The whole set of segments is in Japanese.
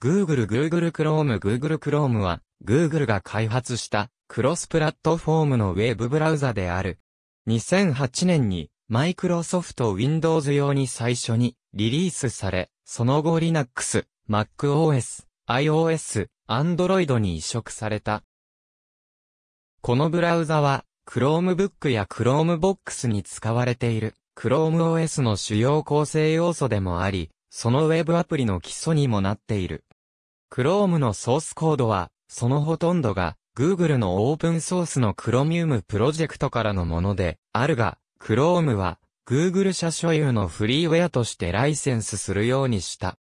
Google Google Chrome Google Chrome は Google が開発したクロスプラットフォームのウェブブラウザである。2008年に Microsoft Windows 用に最初にリリースされ、その後 Linux、MacOS、iOS、Android に移植された。このブラウザは Chromebook や Chromebox に使われている ChromeOS の主要構成要素でもあり、そのウェブアプリの基礎にもなっている。Chrome のソースコードは、そのほとんどが Google のオープンソースの Chromium プロジェクトからのもので、あるが、Chrome は Google 社所有のフリーウェアとしてライセンスするようにした。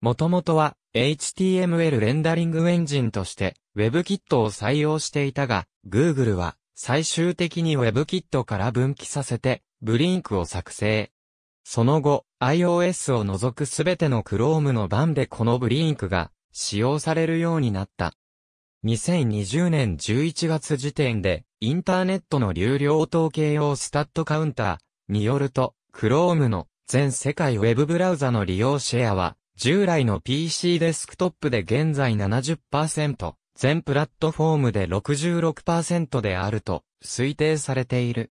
もともとは HTML レンダリングエンジンとして WebKit を採用していたが、Google は最終的に WebKit から分岐させて、ブリンクを作成。その後、iOS を除くすべての Chrome の版でこのブリンクが使用されるようになった。2020年11月時点で、インターネットの流量統計用スタッドカウンターによると、Chrome の全世界ウェブブラウザの利用シェアは、従来の PC デスクトップで現在70%、全プラットフォームで66%であると推定されている。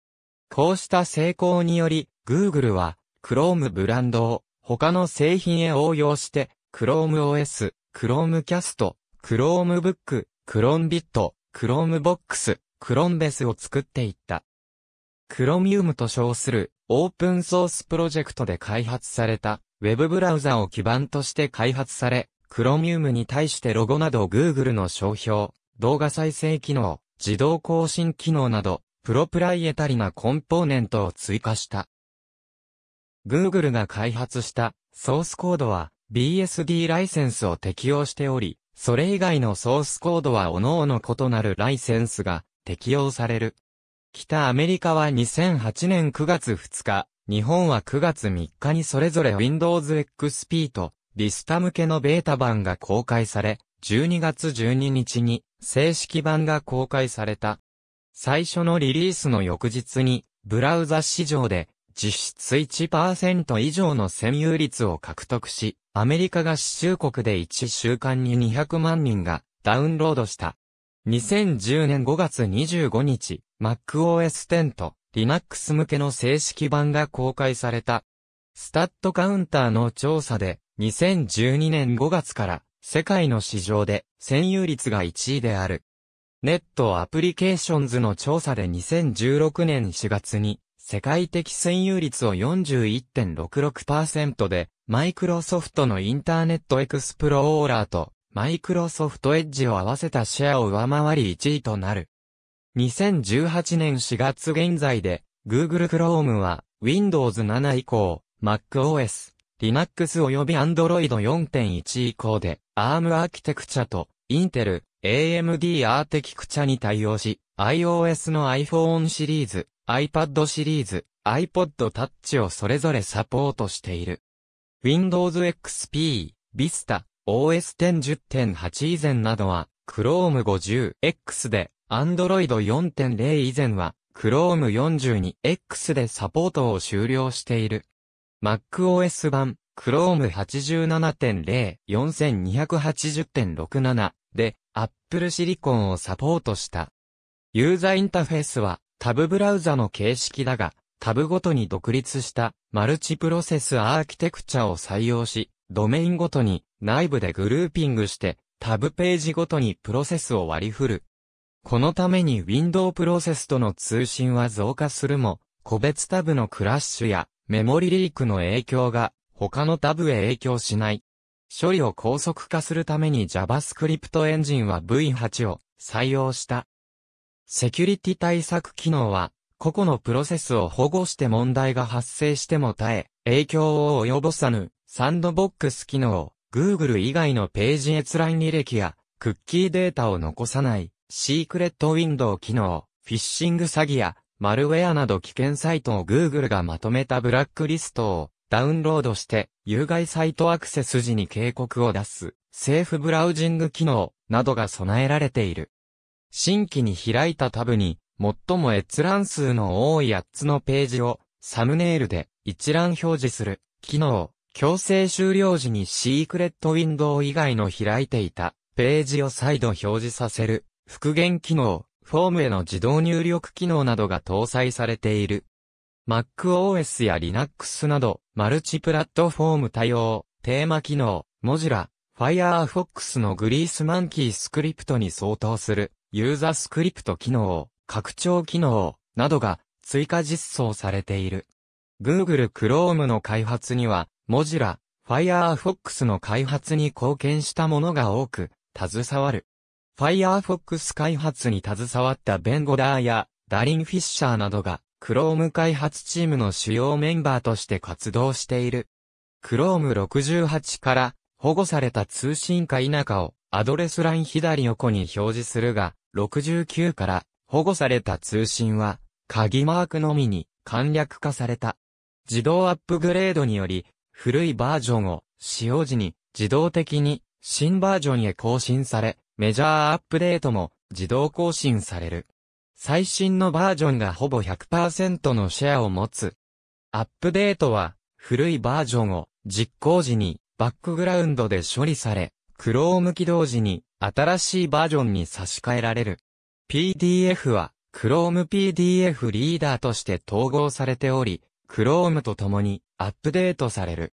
こうした成功により、Google はクロームブランドを他の製品へ応用して Chrome OS、c h r o m e スト、クロ Chromebook、c h r o m e ックス、クロンベスを作っていった。クロミウムと称するオープンソースプロジェクトで開発された Web ブラウザを基盤として開発され、クロミウムに対してロゴなど Google の商標、動画再生機能、自動更新機能など、プロプライエタリなコンポーネントを追加した。Google が開発したソースコードは BSD ライセンスを適用しており、それ以外のソースコードは各々異なるライセンスが適用される。北アメリカは2008年9月2日、日本は9月3日にそれぞれ Windows XP と Vista 向けのベータ版が公開され、12月12日に正式版が公開された。最初のリリースの翌日に、ブラウザ市場で実質1%以上の占有率を獲得し、アメリカ合衆国で1週間に200万人がダウンロードした。2010年5月25日、MacOS 10と Linux 向けの正式版が公開された。スタッドカウンターの調査で、2012年5月から世界の市場で占有率が1位である。ネットアプリケーションズの調査で2016年4月に世界的占有率を41.66%で、マイクロソフトのインターネットエクスプローラーと、マイクロソフトエッジを合わせたシェアを上回り1位となる。2018年4月現在で、Google Chrome は、Windows 7以降、MacOS、Linux 及び Android 4.1以降で、ARM アーキテクチャと、Intel、AMD アーテキクチャに対応し、iOS の iPhone シリーズ、iPad シリーズ、iPod Touch をそれぞれサポートしている。Windows XP、Vista、OS 10.10.8以前などは、Chrome 50X で、Android 4.0以前は、Chrome 42X でサポートを終了している。MacOS 版、Chrome 87.0、4280.67で、Apple Silicon をサポートした。ユーザーインターフェースは、タブブラウザの形式だが、タブごとに独立したマルチプロセスアーキテクチャを採用し、ドメインごとに内部でグルーピングしてタブページごとにプロセスを割り振る。このために Window プロセスとの通信は増加するも、個別タブのクラッシュやメモリリークの影響が他のタブへ影響しない。処理を高速化するために JavaScript エンジンは V8 を採用した。セキュリティ対策機能は、個々のプロセスを保護して問題が発生しても耐え、影響を及ぼさぬ、サンドボックス機能、Google 以外のページ閲覧履歴や、クッキーデータを残さない、シークレットウィンドウ機能、フィッシング詐欺や、マルウェアなど危険サイトを Google がまとめたブラックリストをダウンロードして、有害サイトアクセス時に警告を出す、セーフブラウジング機能などが備えられている。新規に開いたタブに、最も閲覧数の多い8つのページを、サムネイルで一覧表示する、機能、強制終了時にシークレットウィンドウ以外の開いていた、ページを再度表示させる、復元機能、フォームへの自動入力機能などが搭載されている。MacOS や Linux など、マルチプラットフォーム対応、テーマ機能、m o ュラ、l l a Firefox のグリースマンキースクリプトに相当するユーザスクリプト機能、拡張機能、などが追加実装されている。Google Chrome の開発には、モジュラ、Firefox の開発に貢献したものが多く、携わる。Firefox 開発に携わったベンゴダーやダリン・フィッシャーなどが、Chrome 開発チームの主要メンバーとして活動している。Chrome 68から保護された通信か否かをアドレス欄左横に表示するが、69から保護された通信は、鍵マークのみに簡略化された。自動アップグレードにより、古いバージョンを使用時に自動的に新バージョンへ更新され、メジャーアップデートも自動更新される。最新のバージョンがほぼ100%のシェアを持つ。アップデートは、古いバージョンを実行時にバックグラウンドで処理され、Chrome 起動時に新しいバージョンに差し替えられる。PDF は Chrome PDF リーダーとして統合されており、Chrome と共にアップデートされる。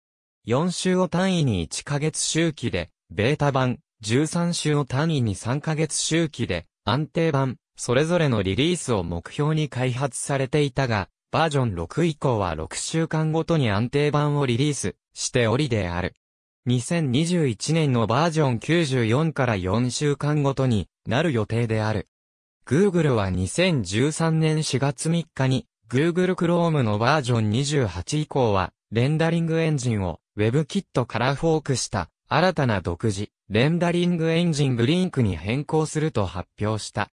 4週を単位に1ヶ月周期で、ベータ版、13週を単位に3ヶ月周期で、安定版、それぞれのリリースを目標に開発されていたが、バージョン6以降は6週間ごとに安定版をリリースしておりである。2021年のバージョン94から4週間ごとになる予定である。Google は2013年4月3日に Google Chrome のバージョン28以降はレンダリングエンジンを WebKit からフォークした新たな独自レンダリングエンジンブリンクに変更すると発表した。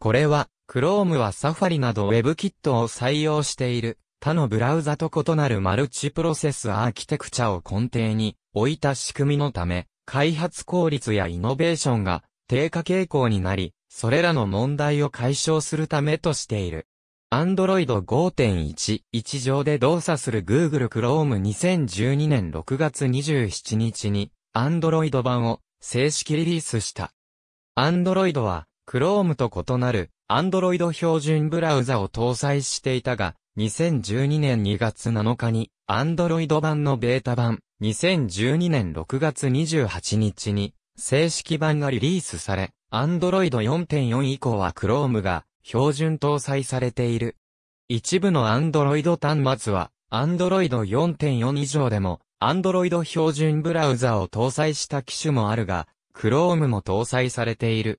これは Chrome は Safari など WebKit を採用している他のブラウザと異なるマルチプロセスアーキテクチャを根底に置いた仕組みのため、開発効率やイノベーションが低下傾向になり、それらの問題を解消するためとしている。Android 5.11上で動作する Google Chrome 2012年6月27日に Android 版を正式リリースした。Android は Chrome と異なる Android 標準ブラウザを搭載していたが、2012年2月7日に Android 版のベータ版2012年6月28日に正式版がリリースされ、Android 4.4以降は Chrome が標準搭載されている。一部の Android 端末は Android 4.4以上でも Android 標準ブラウザを搭載した機種もあるが、Chrome も搭載されている。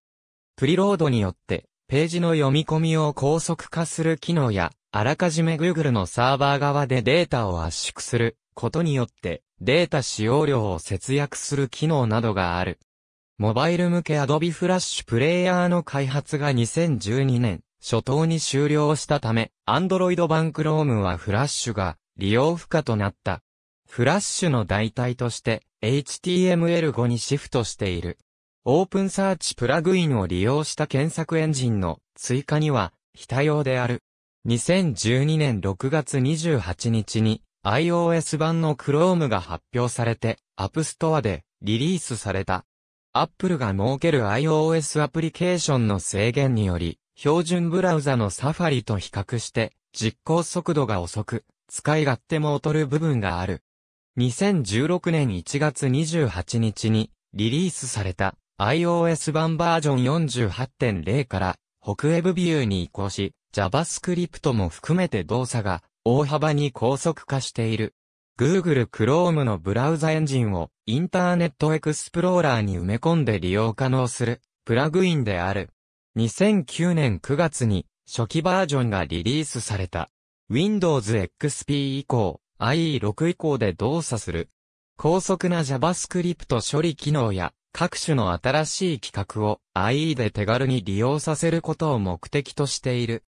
プリロードによってページの読み込みを高速化する機能や、あらかじめ Google のサーバー側でデータを圧縮することによって、データ使用量を節約する機能などがある。モバイル向け Adobe Flash プレイヤーの開発が2012年初頭に終了したため、Android 版 Chrome は Flash が利用不可となった。Flash の代替として HTML5 にシフトしている。オープンサーチプラグインを利用した検索エンジンの追加には非対応である。2012年6月28日に iOS 版の Chrome が発表されて App Store でリリースされた。Apple が設ける iOS アプリケーションの制限により、標準ブラウザのサファリと比較して実行速度が遅く、使い勝手も劣る部分がある。2016年1月28日にリリースされた iOS 版バージョン48.0から北 Web ビューに移行し、JavaScript も含めて動作が大幅に高速化している。Google Chrome のブラウザエンジンをインターネットエクスプローラーに埋め込んで利用可能するプラグインである。2009年9月に初期バージョンがリリースされた。Windows XP 以降、IE6 以降で動作する。高速な JavaScript 処理機能や各種の新しい規格を IE で手軽に利用させることを目的としている。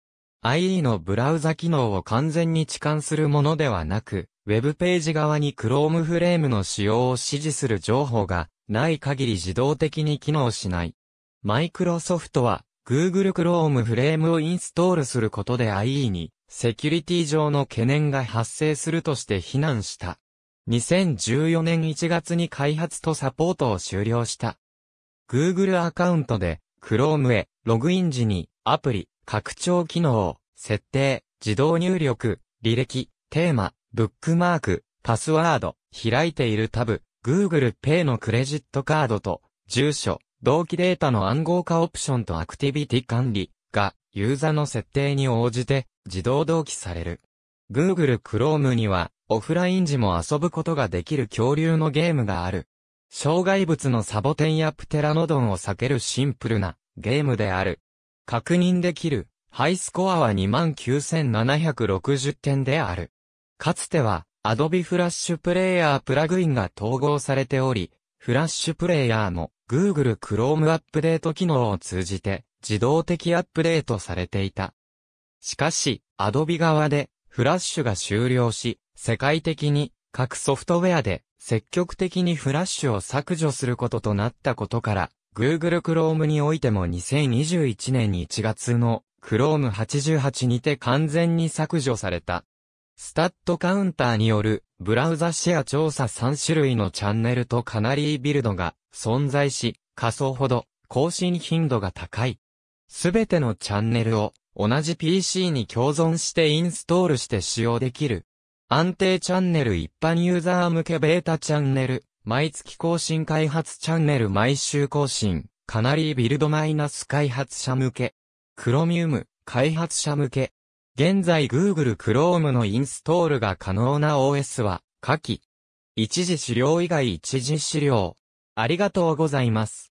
IE のブラウザ機能を完全に置換するものではなく、ウェブページ側に Chrome フレームの使用を指示する情報がない限り自動的に機能しない。マイクロソフトは Google Chrome フレームをインストールすることで IE にセキュリティ上の懸念が発生するとして非難した。2014年1月に開発とサポートを終了した。Google アカウントで Chrome へログイン時にアプリ拡張機能、設定、自動入力、履歴、テーマ、ブックマーク、パスワード、開いているタブ、Google Pay のクレジットカードと、住所、同期データの暗号化オプションとアクティビティ管理が、ユーザーの設定に応じて、自動同期される。Google Chrome には、オフライン時も遊ぶことができる恐竜のゲームがある。障害物のサボテンやプテラノドンを避けるシンプルなゲームである。確認できる、ハイスコアは29,760点である。かつては、Adobe フラッシュプレイヤープラグインが統合されており、フラッシュプレイヤーも Google Chrome アップデート機能を通じて自動的アップデートされていた。しかし、Adobe 側でフラッシュが終了し、世界的に各ソフトウェアで積極的にフラッシュを削除することとなったことから、Google Chrome においても2021年1月の Chrome 88にて完全に削除された。スタッドカウンターによるブラウザシェア調査3種類のチャンネルとカナリービルドが存在し、仮想ほど更新頻度が高い。すべてのチャンネルを同じ PC に共存してインストールして使用できる。安定チャンネル一般ユーザー向けベータチャンネル、毎月更新開発チャンネル毎週更新、カナリービルドマイナス開発者向け。クロミウム、開発者向け。現在 Google Chrome のインストールが可能な OS は、下記。一時資料以外一時資料。ありがとうございます。